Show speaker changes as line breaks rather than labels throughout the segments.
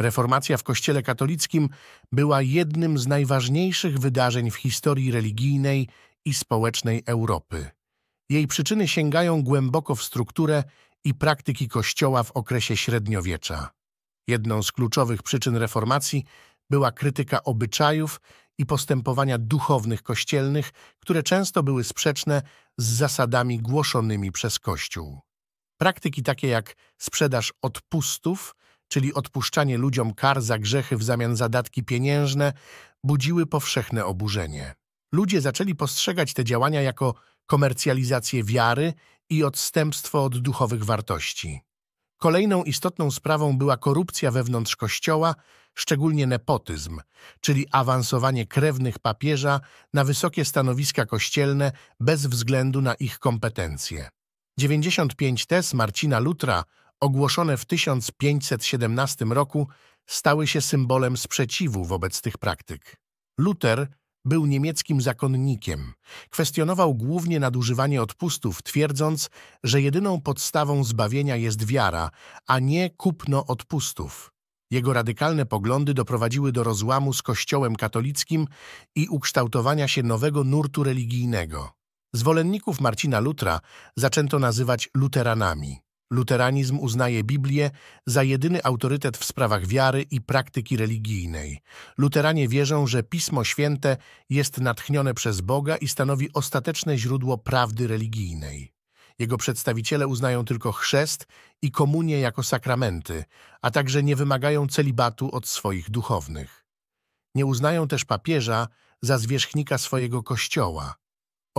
Reformacja w Kościele katolickim była jednym z najważniejszych wydarzeń w historii religijnej i społecznej Europy. Jej przyczyny sięgają głęboko w strukturę i praktyki Kościoła w okresie średniowiecza. Jedną z kluczowych przyczyn reformacji była krytyka obyczajów i postępowania duchownych kościelnych, które często były sprzeczne z zasadami głoszonymi przez Kościół. Praktyki takie jak sprzedaż odpustów, czyli odpuszczanie ludziom kar za grzechy w zamian za datki pieniężne, budziły powszechne oburzenie. Ludzie zaczęli postrzegać te działania jako komercjalizację wiary i odstępstwo od duchowych wartości. Kolejną istotną sprawą była korupcja wewnątrz kościoła, szczególnie nepotyzm, czyli awansowanie krewnych papieża na wysokie stanowiska kościelne bez względu na ich kompetencje. 95 tez Marcina Lutra ogłoszone w 1517 roku, stały się symbolem sprzeciwu wobec tych praktyk. Luther był niemieckim zakonnikiem. Kwestionował głównie nadużywanie odpustów, twierdząc, że jedyną podstawą zbawienia jest wiara, a nie kupno odpustów. Jego radykalne poglądy doprowadziły do rozłamu z Kościołem katolickim i ukształtowania się nowego nurtu religijnego. Zwolenników Marcina Lutra zaczęto nazywać luteranami. Luteranizm uznaje Biblię za jedyny autorytet w sprawach wiary i praktyki religijnej. Luteranie wierzą, że Pismo Święte jest natchnione przez Boga i stanowi ostateczne źródło prawdy religijnej. Jego przedstawiciele uznają tylko chrzest i komunię jako sakramenty, a także nie wymagają celibatu od swoich duchownych. Nie uznają też papieża za zwierzchnika swojego kościoła.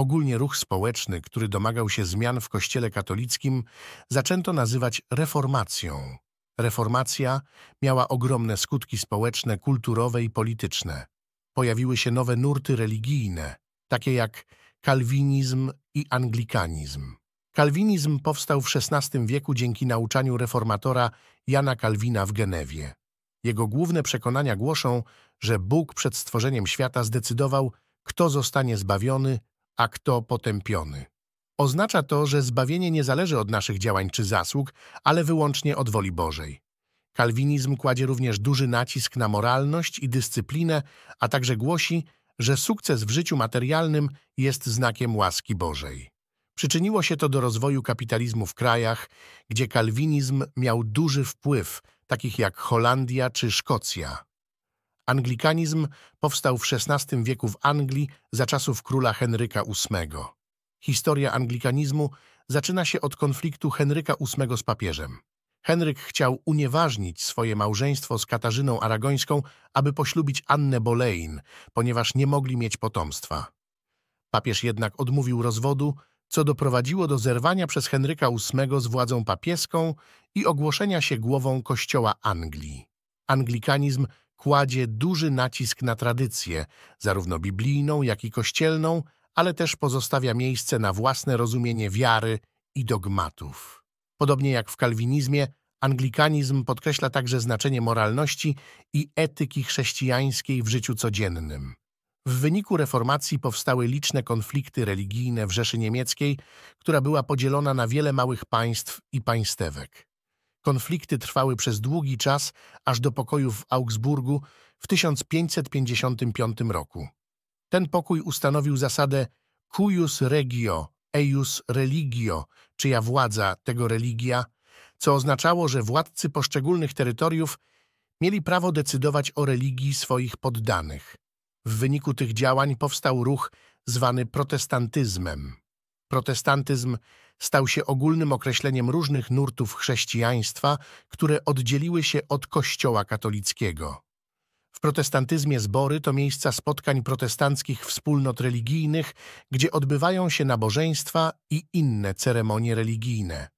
Ogólnie ruch społeczny, który domagał się zmian w Kościele katolickim, zaczęto nazywać reformacją. Reformacja miała ogromne skutki społeczne, kulturowe i polityczne. Pojawiły się nowe nurty religijne, takie jak kalwinizm i anglikanizm. Kalwinizm powstał w XVI wieku dzięki nauczaniu reformatora Jana Kalwina w Genewie. Jego główne przekonania głoszą, że Bóg przed stworzeniem świata zdecydował, kto zostanie zbawiony, a kto potępiony. Oznacza to, że zbawienie nie zależy od naszych działań czy zasług, ale wyłącznie od woli Bożej. Kalwinizm kładzie również duży nacisk na moralność i dyscyplinę, a także głosi, że sukces w życiu materialnym jest znakiem łaski Bożej. Przyczyniło się to do rozwoju kapitalizmu w krajach, gdzie kalwinizm miał duży wpływ, takich jak Holandia czy Szkocja. Anglikanizm powstał w XVI wieku w Anglii za czasów króla Henryka VIII. Historia anglikanizmu zaczyna się od konfliktu Henryka VIII z papieżem. Henryk chciał unieważnić swoje małżeństwo z Katarzyną Aragońską, aby poślubić Annę Boleyn, ponieważ nie mogli mieć potomstwa. Papież jednak odmówił rozwodu, co doprowadziło do zerwania przez Henryka VIII z władzą papieską i ogłoszenia się głową kościoła Anglii. Anglikanizm kładzie duży nacisk na tradycję, zarówno biblijną, jak i kościelną, ale też pozostawia miejsce na własne rozumienie wiary i dogmatów. Podobnie jak w kalwinizmie, anglikanizm podkreśla także znaczenie moralności i etyki chrześcijańskiej w życiu codziennym. W wyniku reformacji powstały liczne konflikty religijne w Rzeszy Niemieckiej, która była podzielona na wiele małych państw i państewek. Konflikty trwały przez długi czas, aż do pokoju w Augsburgu w 1555 roku. Ten pokój ustanowił zasadę cuius regio, eius religio, czyja władza tego religia, co oznaczało, że władcy poszczególnych terytoriów mieli prawo decydować o religii swoich poddanych. W wyniku tych działań powstał ruch zwany protestantyzmem. Protestantyzm stał się ogólnym określeniem różnych nurtów chrześcijaństwa, które oddzieliły się od Kościoła katolickiego. W protestantyzmie zbory to miejsca spotkań protestanckich wspólnot religijnych, gdzie odbywają się nabożeństwa i inne ceremonie religijne.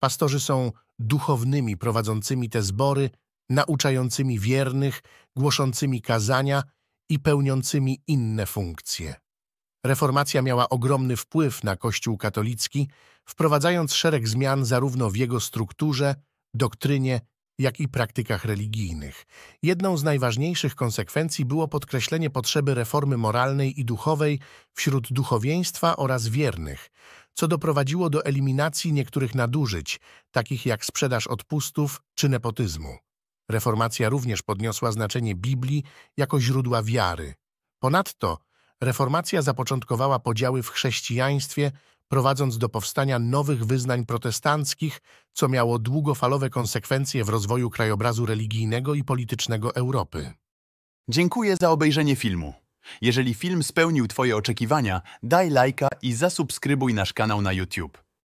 Pastorzy są duchownymi prowadzącymi te zbory, nauczającymi wiernych, głoszącymi kazania i pełniącymi inne funkcje. Reformacja miała ogromny wpływ na Kościół katolicki, wprowadzając szereg zmian zarówno w jego strukturze, doktrynie, jak i praktykach religijnych. Jedną z najważniejszych konsekwencji było podkreślenie potrzeby reformy moralnej i duchowej wśród duchowieństwa oraz wiernych, co doprowadziło do eliminacji niektórych nadużyć, takich jak sprzedaż odpustów czy nepotyzmu. Reformacja również podniosła znaczenie Biblii jako źródła wiary. Ponadto Reformacja zapoczątkowała podziały w chrześcijaństwie, prowadząc do powstania nowych wyznań protestanckich, co miało długofalowe konsekwencje w rozwoju krajobrazu religijnego i politycznego Europy. Dziękuję za obejrzenie filmu. Jeżeli film spełnił Twoje oczekiwania, daj lajka i zasubskrybuj nasz kanał na YouTube.